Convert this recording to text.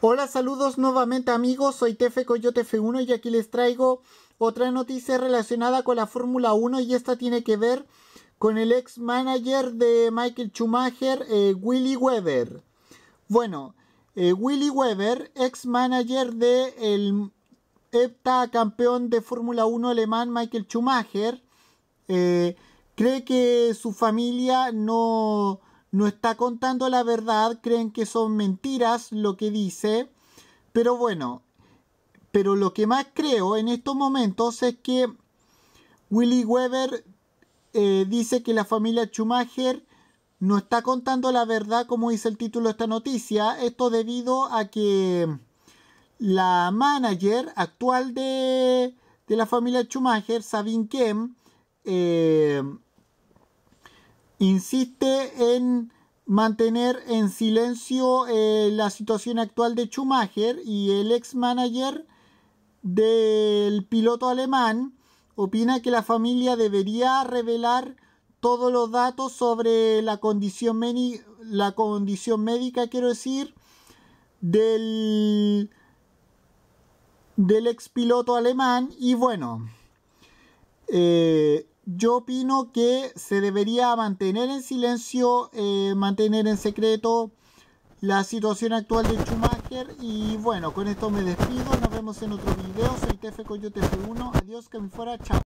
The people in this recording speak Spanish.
Hola, saludos nuevamente amigos, soy Tefe Coyote F1 y aquí les traigo otra noticia relacionada con la Fórmula 1 y esta tiene que ver con el ex manager de Michael Schumacher, eh, Willy Weber. Bueno, eh, Willy Weber, ex manager de el campeón de Fórmula 1 alemán Michael Schumacher, eh, cree que su familia no no está contando la verdad, creen que son mentiras lo que dice, pero bueno, pero lo que más creo en estos momentos es que Willy Weber eh, dice que la familia Schumacher no está contando la verdad como dice el título de esta noticia, esto debido a que la manager actual de, la familia Schumacher, Sabine Kem, eh, insiste en mantener en silencio eh, la situación actual de Schumacher y el ex manager del piloto alemán opina que la familia debería revelar todos los datos sobre la condición, médica, quiero decir, del, del ex piloto alemán y bueno, eh, yo opino que se debería mantener en silencio, eh, mantener en secreto la situación actual de Schumacher. Y bueno, con esto me despido. Nos vemos en otro video. Soy Tefe Coyote F1. Adiós, que me fuera. Chao.